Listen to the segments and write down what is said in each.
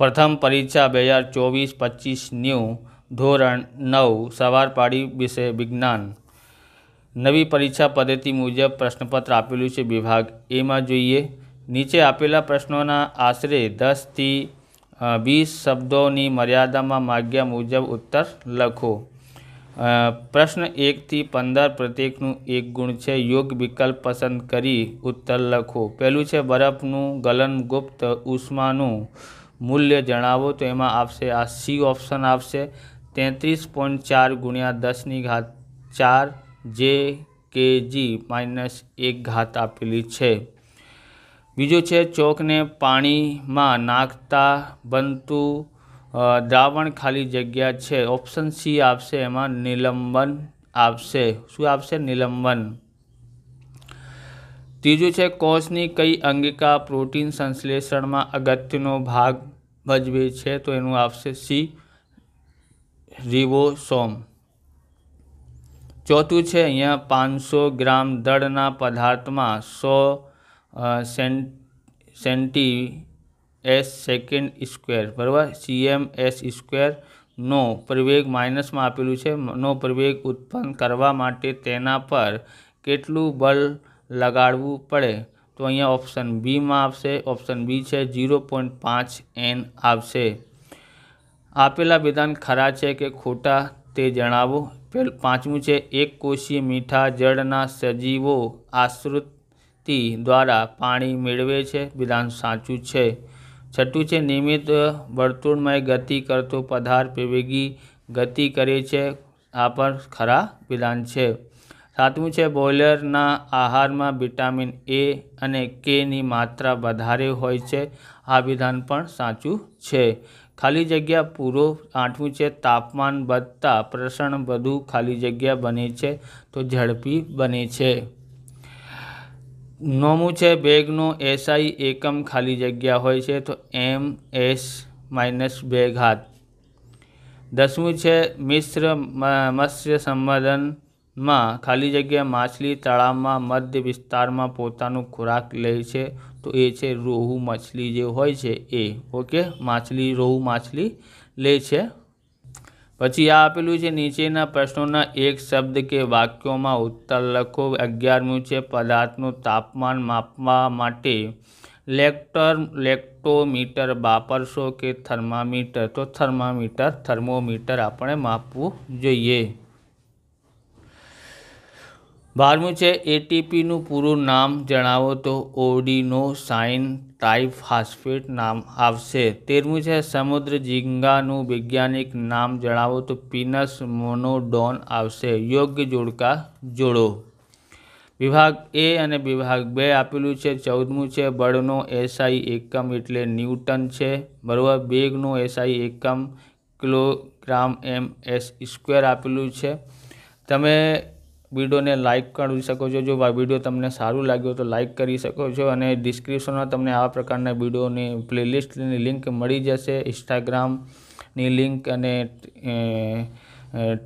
પ્રથમ પરીક્ષા બે હજાર ચોવીસ પચીસ ન્યૂ ધોરણ નવ સવાર પાડી વિશે વિજ્ઞાન નવી પરીક્ષા પદ્ધતિ મુજબ પ્રશ્નપત્ર આપેલું છે વિભાગ એમાં જોઈએ નીચે આપેલા પ્રશ્નોના આશરે દસથી વીસ શબ્દોની મર્યાદામાં માગ્યા મુજબ ઉત્તર લખો પ્રશ્ન એકથી પંદર પ્રત્યેકનું એક ગુણ છે યોગ્ય વિકલ્પ પસંદ કરી ઉત્તર લખો પહેલું છે બરફનું ગલનગુપ્ત ઉષ્માનું મૂલ્ય જણાવો તો એમાં આવશે આ સી ઓપ્શન આવશે તેત્રીસ પોઈન્ટ ચાર ગુણ્યા દસની ઘાત ચાર જે કેજી માઇનસ એક ઘાત આપેલી છે બીજો છે ચોકને પાણીમાં નાખતા બનતું દ્રાવણ ખાલી જગ્યા છે ઓપ્શન સી આવશે એમાં નિલંબન આવશે શું આવશે નિલંબન ત્રીજું છે કોષની કઈ અંગિકા પ્રોટીન સંશ્લેષણમાં અગત્યનો ભાગ મતભેદ છે તો એનું આવશે સી રિબોસોમ ચોથું છે અહીંયા પાંચસો ગ્રામ દળના પદાર્થમાં સો સેન્ટી એસ સેકન્ડ સ્ક્વેર બરાબર સીએમ એસ સ્ક્વેરનો પ્રવેગ માઇનસમાં આપેલું છે નો પ્રવેગ ઉત્પન્ન કરવા માટે તેના પર કેટલું બળ લગાડવું પડે તો અહીંયા ઓપ્શન બીમાં આવશે ઓપ્શન બી છે ઝીરો પોઈન્ટ પાંચ એન આવશે આપેલા વિધાન ખરા છે કે ખોટા તે જણાવો પહેલું પાંચમું છે એક કોષીય મીઠા જળના સજીવો આશ્રુતિ દ્વારા પાણી મેળવે છે વિધાન સાચું છે છઠ્ઠું છે નિયમિત વર્તુળમય ગતિ કરતો પદાર્થ પેવેગી ગતિ કરે છે આ પણ ખરા વિધાન છે સાતમું છે બોઈલરના આહારમાં વિટામિન એ અને કેની માત્રા વધારે હોય છે આ વિધાન પણ સાચું છે ખાલી જગ્યા પૂરો આઠમું છે તાપમાન વધતા પ્રસરણ વધુ ખાલી જગ્યા બને છે તો ઝડપી બને છે નોમું છે બેગનો એસઆઈ એકમ ખાલી જગ્યા હોય છે તો એમ એસ માઇનસ બે હાથ દસમું છે મિશ્ર મત્સ્ય સંવર્ધન માં ખાલી જગ્યા માછલી તળાવમાં મધ્ય વિસ્તારમાં પોતાનો ખોરાક લે છે તો એ છે રોહુ માછલી જે હોય છે એ ઓકે માછલી રોહુ માછલી લે છે પછી આ આપેલું છે નીચેના પ્રશ્નોના એક શબ્દ કે વાક્યોમાં ઉત્તર લખો અગિયારમું છે પદાર્થનું તાપમાન માપવા માટે લેક્ટર લેક્ટોમીટર વાપરશો કે થર્મામીટર તો થર્મામીટર થર્મોમીટર આપણે માપવું જોઈએ બારમું છે એટીપીનું પૂરું નામ જણાવો તો ઓડીનો સાઇન ટ્રાઇફાસ્ફેટ નામ આવશે તેરમું છે સમુદ્ર ઝીંગાનું વૈજ્ઞાનિક નામ જણાવો તો પીનસ મોનોડોન આવશે યોગ્ય જોડકા જોડો વિભાગ એ અને વિભાગ બે આપેલું છે ચૌદમું છે બળનો એસઆઈ એકમ એટલે ન્યૂટન છે બરાબર બેગનો એસઆઈ એકમ કિલોગ્રામ એમ એસ સ્ક્વેર આપેલું છે તમે વિડીયોને લાઇક કરી શકો છો જો વિડીયો તમને સારું લાગ્યો તો લાઇક કરી શકો છો અને ડિસ્ક્રિપ્શનમાં તમને આ પ્રકારના વિડીયોની પ્લેલિસ્ટની લિંક મળી જશે ઇન્સ્ટાગ્રામની લિંક અને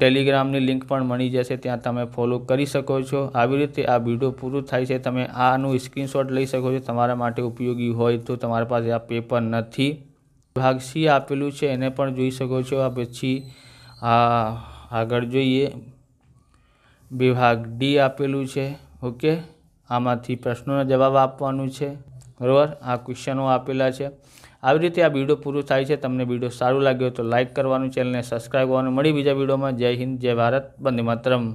ટેલિગ્રામની લિંક પણ મળી જશે ત્યાં તમે ફોલો કરી શકો છો આવી રીતે આ વિડીયો પૂરું થાય છે તમે આનું સ્ક્રીનશોટ લઈ શકો છો તમારા માટે ઉપયોગી હોય તો તમારા પાસે આ પેપર નથી ભાગ સી આપેલું છે એને પણ જોઈ શકો છો આ પછી આ આગળ જોઈએ વિભાગ ડી આપેલું છે ઓકે આમાંથી પ્રશ્નોનો જવાબ આપવાનું છે બરાબર આ ક્વેશ્ચનો આપેલા છે આવી રીતે આ વિડીયો પૂરો થાય છે તમને વિડીયો સારું લાગ્યો તો લાઇક કરવાનું ચેનલને સબસ્ક્રાઈબ કરવાનું મળી બીજા વિડીયોમાં જય હિન્દ જય ભારત વંદે માતરમ